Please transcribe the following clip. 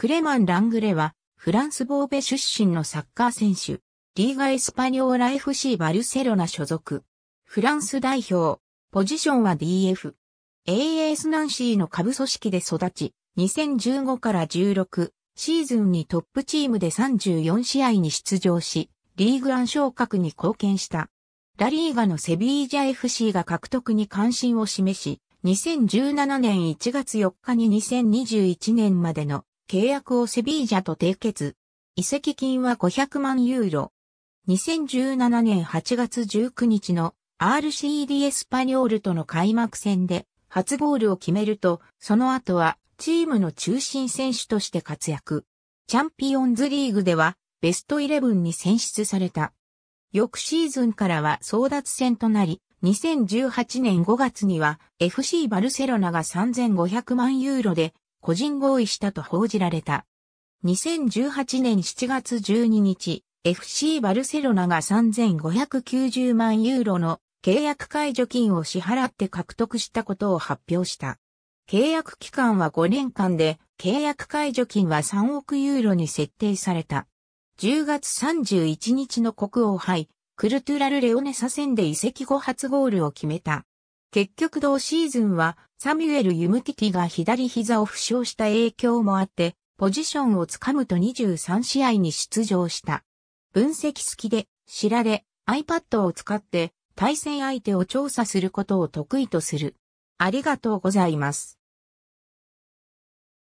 クレマン・ラングレは、フランスボーベ出身のサッカー選手、リーガ・エスパニョーラ FC バルセロナ所属。フランス代表、ポジションは DF。AS ナンシーの下部組織で育ち、2015から16シーズンにトップチームで34試合に出場し、リーグン昇格に貢献した。ラリーガのセビージャ FC が獲得に関心を示し、2017年1月4日に2021年までの契約をセビージャと締結。移籍金は500万ユーロ。2017年8月19日の RCD エスパニョールとの開幕戦で初ゴールを決めると、その後はチームの中心選手として活躍。チャンピオンズリーグではベストイレブンに選出された。翌シーズンからは争奪戦となり、2018年5月には FC バルセロナが3500万ユーロで個人合意したと報じられた。2018年7月12日、FC バルセロナが3590万ユーロの契約解除金を支払って獲得したことを発表した。契約期間は5年間で、契約解除金は3億ユーロに設定された。10月31日の国王杯、クルトゥラルレオネサ戦で移籍後初ゴールを決めた。結局同シーズンはサミュエル・ユムティティが左膝を負傷した影響もあって、ポジションをつかむと23試合に出場した。分析好きで、知られ、iPad を使って対戦相手を調査することを得意とする。ありがとうございます。